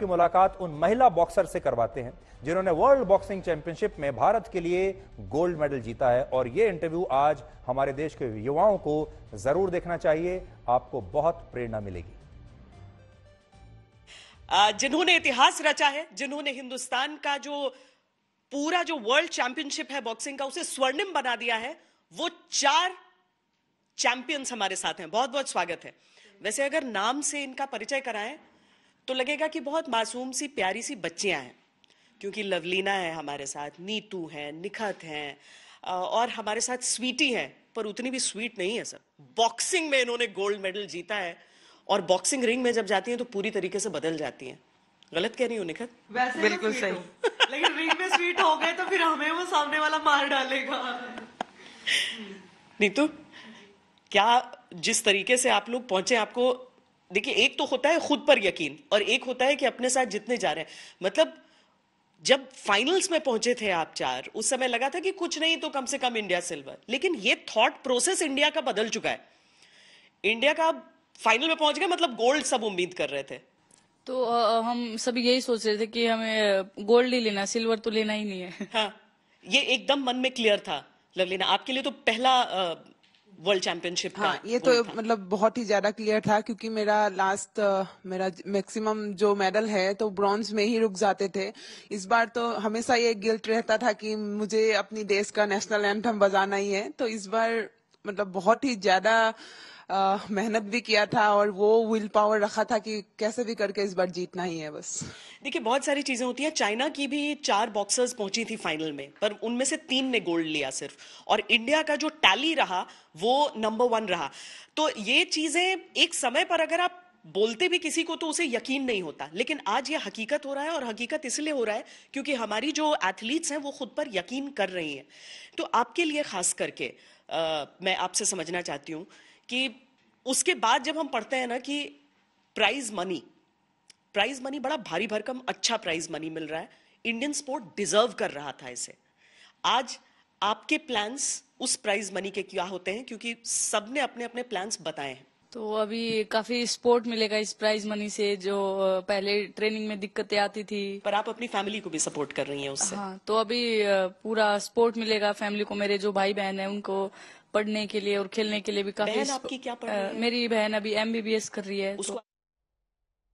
की मुलाकात उन महिला बॉक्सर से करवाते हैं जिन्होंने वर्ल्ड बॉक्सिंग चैंपियनशिप में भारत के लिए गोल्ड मेडल जीता है और ये इंटरव्यू आज हमारे देश के युवाओं को जरूर देखना चाहिए आपको बहुत प्रेरणा मिलेगी जिन्होंने इतिहास रचा है जिन्होंने हिंदुस्तान का जो पूरा जो वर्ल्ड चैंपियनशिप है बॉक्सिंग का उसे स्वर्णिम बना दिया है वो चार चैंपियंस हमारे साथ हैं बहुत बहुत स्वागत है वैसे अगर नाम से इनका परिचय कराएं तो लगेगा कि बहुत मासूम सी प्यारी सी बच्चियां हैं क्योंकि लवलीना है हमारे साथ नीतू है निखत हैं और हमारे साथ स्वीटी है पर उतनी भी स्वीट नहीं है सर बॉक्सिंग में इन्होंने गोल्ड मेडल जीता है और बॉक्सिंग रिंग में जब जाती हैं तो पूरी तरीके से बदल जाती हैं गलत कह रही हूँ निखत वैसे बिल्कुल सही लेकिन रिंग में स्वीट हो गए तो फिर हमें वो सामने वाला मार डालेगा नीतू क्या जिस तरीके से आप लोग पहुंचे आपको देखिए एक तो होता है खुद पर यकीन और एक होता है कि अपने साथ जितने जा रहे हैं मतलब जब फाइनल्स में पहुंचे थे आप चार उस समय लगा था कि कुछ नहीं तो कम से कम इंडिया सिल्वर लेकिन ये थॉट प्रोसेस इंडिया का बदल चुका है इंडिया का फाइनल में पहुंच गए मतलब गोल्ड सब उम्मीद कर रहे थे तो आ, हम सभी यही सोच रहे थे कि हमें गोल्ड ही लेना सिल्वर तो लेना ही नहीं है हाँ ये एकदम मन में क्लियर था लवलीना आपके लिए तो पहला आ, वर्ल्ड चैंपियनशिप हाँ, ये तो मतलब बहुत ही ज्यादा क्लियर था क्योंकि मेरा लास्ट मेरा मैक्सिमम जो मेडल है तो ब्रॉन्ज में ही रुक जाते थे इस बार तो हमेशा ये गिल्ट रहता था कि मुझे अपनी देश का नेशनल एंथम बजाना ही है तो इस बार मतलब बहुत ही ज्यादा मेहनत भी किया था और वो विल पावर रखा था कि कैसे भी करके इस बार जीतना ही है बस देखिए बहुत सारी चीजें होती हैं चाइना की भी चार बॉक्सर्स पहुंची थी फाइनल में पर उनमें से तीन ने गोल्ड लिया सिर्फ और इंडिया का जो टैली रहा वो नंबर वन रहा तो ये चीजें एक समय पर अगर आप बोलते भी किसी को तो उसे यकीन नहीं होता लेकिन आज ये हकीकत हो रहा है और हकीकत इसलिए हो रहा है क्योंकि हमारी जो एथलीट्स हैं वो खुद पर यकीन कर रही हैं तो आपके लिए खास करके आ, मैं आपसे समझना चाहती हूँ कि उसके बाद जब हम पढ़ते हैं ना कि प्राइज मनी प्राइज मनी बड़ा भारी भरकम अच्छा प्राइज मनी मिल रहा है इंडियन स्पोर्ट डिजर्व कर रहा था इसे आज आपके प्लान्स उस प्राइज मनी के क्या होते हैं क्योंकि सबने अपने अपने प्लान्स बताए हैं तो अभी काफी सपोर्ट मिलेगा इस प्राइज मनी से जो पहले ट्रेनिंग में दिक्कतें आती थी पर आप अपनी फैमिली को भी सपोर्ट कर रही हैं उससे हाँ तो अभी पूरा सपोर्ट मिलेगा फैमिली को मेरे जो भाई बहन है उनको पढ़ने के लिए और खेलने के लिए भी काफी बहन आपकी क्या पढ़ रही है? मेरी बहन अभी एमबीबीएस कर रही है तो उसको तो...